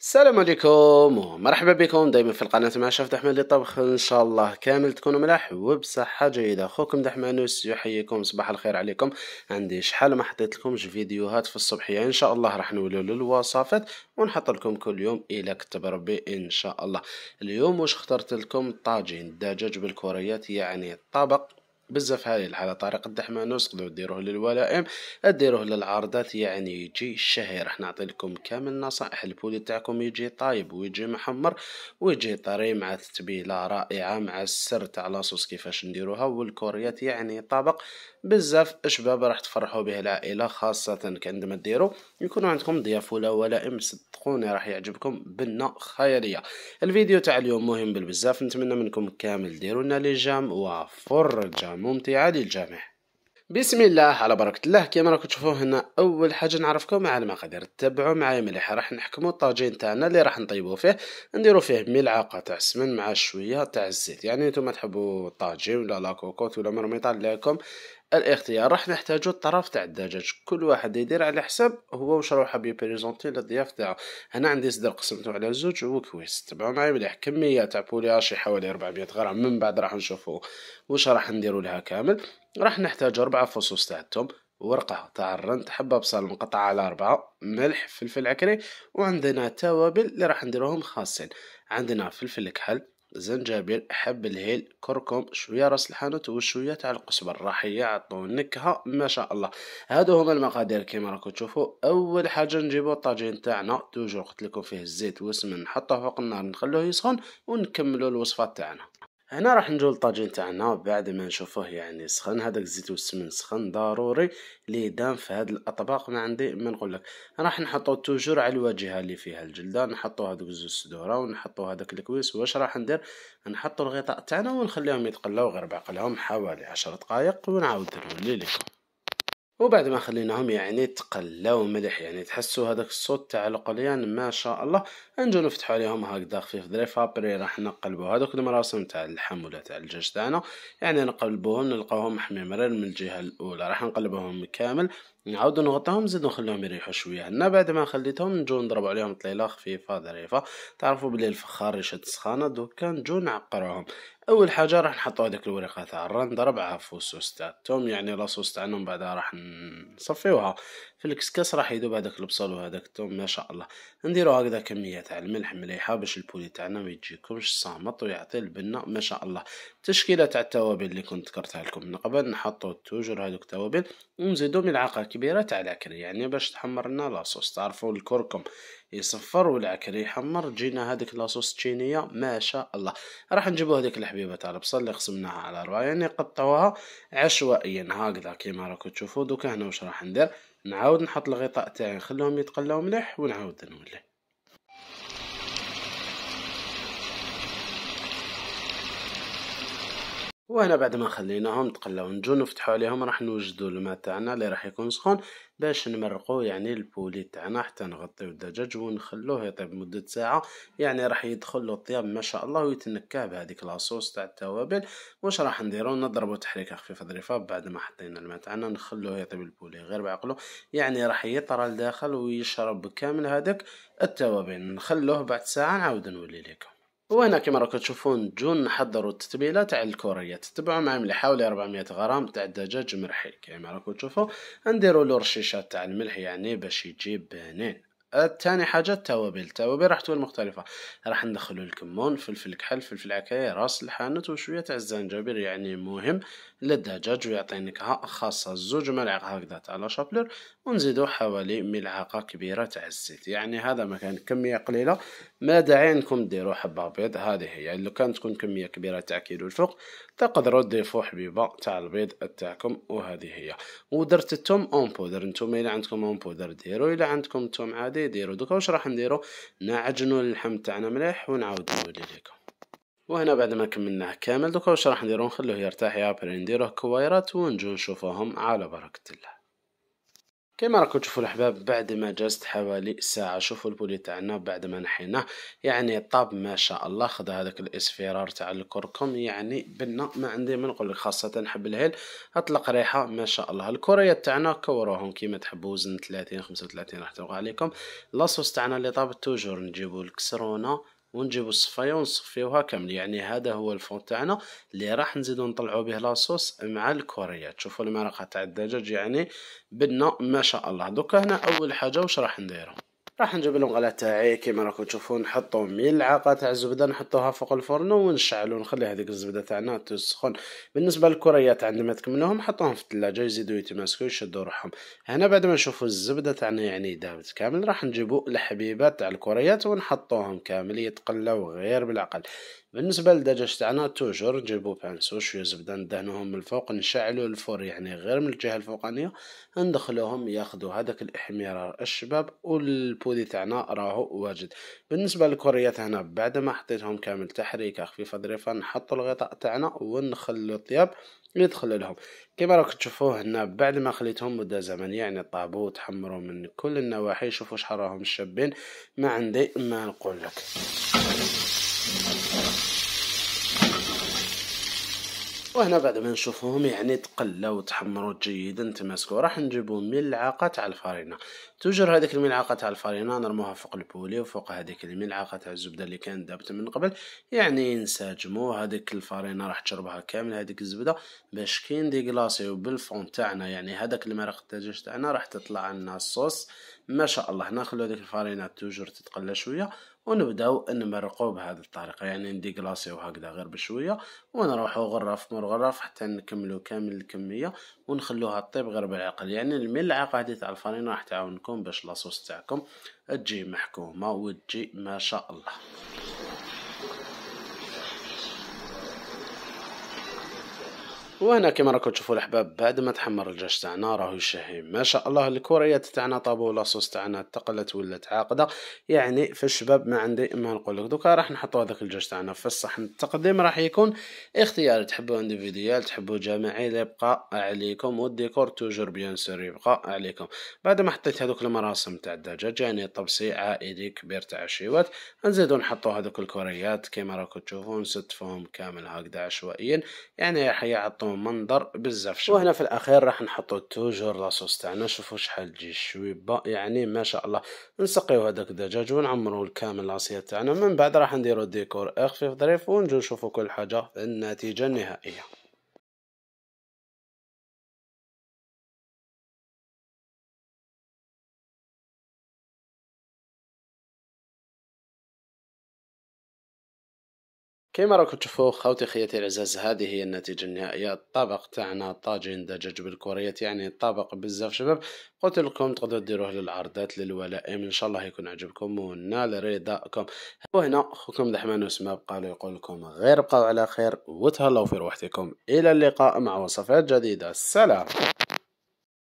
السلام عليكم ومرحبا بكم دائما في القناة مع شاف دحمان للطبخ ان شاء الله كامل تكونوا ملاح وبصحة جيدة اخوكم دحمانوس يحييكم صباح الخير عليكم عندي شحال ما حطيت لكمش فيديوهات في الصبحية يعني ان شاء الله راح نولو للوصفات ونحط لكم كل يوم الى كتب ربي ان شاء الله اليوم واش اخترت لكم طاجين الدجاج بالكوريات يعني طبق بزاف هاي الحاله طريق الدحمانوس تقدروا ديروه للولائم ديروه للعارضات يعني يجي شهي راح نعطي لكم كامل النصائح البولي تاعكم يجي طايب ويجي محمر ويجي طري مع تتبيله رائعه مع السر تاع لاصوص كيفاش نديروها والكوريات يعني طبق بزاف شباب راح تفرحوا به العائله خاصه عندما ديروا يكونوا عندكم ضياف ولا ولائم صدقوني راح يعجبكم بنه خياليه الفيديو تاع اليوم مهم بالبزاف نتمنى منكم كامل ديروا لنا لي جام وفرجه ممتعة للجميع بسم الله على بركة الله كما راكم تشوفوا هنا أول حاجة نعرفكم على المقادير تتبعوا معايا مليح راح نحكموا الطاجين تاعنا اللي راح نطيبوا فيه نديروا فيه ملعقة تاع السمن مع شوية تاع الزيت يعني نتوما تحبوا الطاجين ولا لاكوكوت ولا مرميطة اللي لكم الاختيار راح نحتاجو الطرف تاع الدجاج كل واحد يدير على حساب هو واش راه حاب يبريزونتي للضياف تاعو انا عندي صدر قسمته على زوج وكويس تبعو معايا مليح كميه تاع بولياشي حوالي 400 غرام من بعد راح نشوفو واش راح نديرو لها كامل راح نحتاجو ربعة فصوص تاع التوم ورقة تاع الرند حبة بصل مقطعة على أربعة ملح فلفل عكري وعندنا توابل اللي راح نديروهم خاصين عندنا فلفل كحل زنجبيل حب الهيل كركم شويه راس الحانوت وشويه تاع القزبر راح يعطو نكهة ما شاء الله هادو هما المقادير كيما راكم تشوفوا اول حاجه نجيبو الطاجين تاعنا توجور قلت لكم فيه الزيت والسمن نحطوه فوق النار نخلوه يسخن ونكملو الوصفه تاعنا هنا راح نجيو للطاجين تاعنا بعد ما نشوفوه يعني سخن هذاك الزيت والسمن سخن ضروري لي دام في هاد الاطباق ما عندي ما نقول لك راح نحطو توجور على الواجهه اللي فيها الجلده نحطو هذوك زوج صدوره ونحطو هذاك الكويس واش راح ندير نحطو الغطاء تاعنا ونخليهم يتقلاو غير بعقلهم حوالي عشر دقائق ونعاود نرولي لكم وبعد ما خليناهم يعني تقلاو مليح يعني تحسوا هذاك الصوت تاع القليان ما شاء الله نجو نفتحوا عليهم هكذا خفيف دري ابري راح نقلبوا هذوك المراسم تاع اللحم ولا تاع الدجاج تاعنا يعني نقلبوهم نلقاوهم حميمرين من الجهه الاولى راح نقلبوهم كامل نعاودو نغطيهم نزيد نخليهم يريحو شويه عندنا بعد ما خليتهم نجو نضرب عليهم طليله خفيفه ظريفه تعرفوا بلي الفخار يشد سخانه دوكا نجو نعقروهم اول حاجه راح نحطو هذيك الوريقه تاع الران نضربها في الصوص التوم يعني لاصوص تاعنا بعدها راح نصفيوها في الكسكاس راح يذوب هذاك البصل وهذاك الثوم ما شاء الله نديرو هكذا كميه تاع الملح مليحه باش البولي تاعنا ما يجيكمش و ويعطي البنه ما شاء الله التشكيله تاع التوابل اللي كنت ذكرتها لكم من قبل نحطو توجور هذوك التوابل نزيدو ملعقه كبيرة تاع العكري يعني باش تحمر لنا لاصوص تعرفوا الكركم يصفر والعكري يحمر تجينا هذيك لاصوص تشينية ما شاء الله راح نجيبو هذيك الحبيبة تاع البصل اللي قسمناها على ربعة يعني قطعوها عشوائيا هكذا كيما راكو تشوفو دوكا هنا واش راح ندير نعاود نحط الغطاء تاعي نخليهم يتقلاو مليح ونعاود نولي وهنا بعد ما خليناهم تقلاو نجو نفتحو عليهم راح نوجدو الماء تاعنا اللي راح يكون سخون باش نمرقو يعني البولي تاعنا حتى نغطيو الدجاج ونخلوه يطيب مدة ساعة يعني راح يدخل له الطياب ما شاء الله ويتنكه بهذيك لاصوص تاع التوابل واش راح نديرو نضربو تحريكة خفيفة ظريفة بعد ما حطينا الماء تاعنا نخلوه يطيب البولي غير بعقلو يعني راح يطرى لداخل ويشرب كامل هذاك التوابل نخلوه بعد ساعة نعاود نولي لكم وهنا كما راكم تشوفون جون حضروا التتبيله تاع الكوريه تتبعوا معايا اللي حوالي 400 غرام تاع الدجاج مرحي كما راكم تشوفوا نديروا له رشيشه تاع الملح يعني باش يجي بنين تاني حاجة التوابل التوابل راح تكون مختلفة راح ندخلو الكمون فلفل كحل فلفل عكاية راس الحانوت وشوية تاع الزنجبير يعني مهم للدجاج ويعطي نكهة خاصة زوج ملاعق هكذا تاع لاشابلور ونزيدو حوالي ملعقة كبيرة تاع الزيت يعني هذا ما كان كمية قليلة ما داعي انكم ديرو حبة بيض هذه هي يعني لو كانت تكون كمية كبيرة تاع كيلو الفوق تقدروا تضيفوا حبيبة تاع البيض تاعكم وهذه هي ودرت التوم اون بودر نتوما الى عندكم اون بودر ديرو الى عندكم توم عادي يديروا دوكا واش راح نديرو نعجنو اللحم تاعنا مليح ونعاود نولي لكم وهنا بعد ما كملناه كامل دوكا واش راح نديرو نخلوه يرتاح يا نديروه كويرات ونجو نشوفوهم على بركه الله كما راكم تشوفوا الاحباب بعد ما جازت حوالي ساعة شوفوا البولي تاعنا بعد ما نحيناه يعني طاب ما شاء الله خذ هذاك الاسفرار تاع الكركم يعني بنا ما عندي ما نقول لك خاصة حب الهيل اطلق ريحة ما شاء الله الكوريات تاعنا كوروهم كيما تحبوا وزن 30 35 راح توقع عليكم لاصوص تاعنا اللي طابت توجور نجيبوا الكسرونة ونجيبو الصفايه ونصفيوها كامل يعني هذا هو الفون تاعنا اللي راح نزيدو نطلعو به لاصوص مع الكوريات تشوفوا المرقه تاع الدجاج يعني بدنا ما شاء الله دوكا هنا اول حاجه واش راح نديرو راح نجيب غلات تاعي كيما راكم تشوفوا نحطو ملعقه تاع الزبده نحطوها فوق الفرن ونشعلو نخلي هذيك الزبده تاعنا تسخن بالنسبه للكريات عندما تكملوهم حطوهم في الثلاجه يزيدوا يتماسكوا يشدوا روحهم هنا بعد ما نشوفوا الزبده تاعنا يعني دابت كامل راح نجيبوا الحبيبات تاع الكريات ونحطوهم كامل يتقلاو غير بالعقل بالنسبه للدجاج تاعنا توجور نجيبو بانسو شويه زبده ندهنوهم من الفوق نشعلو الفور يعني غير من الجهه الفوقانيه ندخلوهم ياخذوا هذاك الاحمرار الشباب وال البودي تاعنا راهو واجد بالنسبة للكريات هنا بعد ما حطيتهم كامل تحريكة خفيفة ظريفة نحط الغطاء تاعنا ونخلي الطياب يدخل لهم كما راك تشوفوه هنا بعد ما خليتهم مده زمنيه يعني طابو تحمروا من كل النواحي شوفوا شحال راهم شابين ما عندي ما نقول لك وهنا بعد ما نشوفهم يعني تقلاو وتحمروا جيدا تماسكوا راح نجيبو ملعقه تاع الفرينه توجر هذيك الملعقه تاع الفرينه نرموها فوق البولي وفوق هذيك الملعقه تاع الزبده اللي كانت دابت من قبل يعني نساجمو هذيك الفرينه راح تشربها كامل هذيك الزبده باش كي نديكلاصيو بالفون تاعنا يعني هذاك المرق الدجاج تاعنا راح تطلع لنا الصوص ما شاء الله هنا خلو هذيك الفرينه توجر تتقلى شويه ونبداو نمرقو بهذه الطريقه يعني نديكلاصيو هكذا غير بشويه ونروحو غرف مور غرف حتى نكملو كامل الكميه ونخلوها طيب غير بالعقل يعني الملعقه هذه تاع الفرينه راح تعاونكم باش لاصوص تاعكم تجي محكومه وتجي ما شاء الله وهنا كما راكم تشوفوا الاحباب بعد ما تحمر الجاش تاعنا راهو يشهي ما شاء الله الكوريات تاعنا طابو لاصوص تاعنا تقلت ولات عاقده يعني في الشباب ما عندي ما نقول لك دوكا راح نحطوا هذاك الجاش تاعنا في الصحن التقديم راح يكون اختياري تحبوا انديفيديال تحبوا جماعي يبقى عليكم والديكور توجور بيان سور يبقى عليكم بعد ما حطيت هذوك المراسم تاع الدجاج يعني طبسي عائلي كبير تاع الشيوات نزيدو نحطوا هذوك الكوريات كما راكم تشوفوا نستفهم كامل هكذا عشوائيا يعني راح يعطوا يعطيو منظر بزاف شباب وهنا في الاخير راح نحطو توجور لاصوص تاعنا شوفوا شحال تجي شويبه يعني ما شاء الله نسقيو هذاك الدجاج ونعمرو الكامل العصير تاعنا من بعد راح نديرو ديكور خفيف ظريف ونجو نشوفو كل حاجه في النتيجه النهائيه كيما راكم تشوفوا خوتي خياتي العزاز هذه هي النتيجة النهائية الطبق تاعنا طاجين دجاج بالكوريات يعني طبق بزاف شباب قلت لكم تقدروا ديروه للعرضات للولائم ان شاء الله يكون عجبكم ونال رضاكم وهنا خوكم دحمان وسما بقالوا يقول لكم غير بقاو على خير وتهلاو في روحتكم الى اللقاء مع وصفات جديدة سلام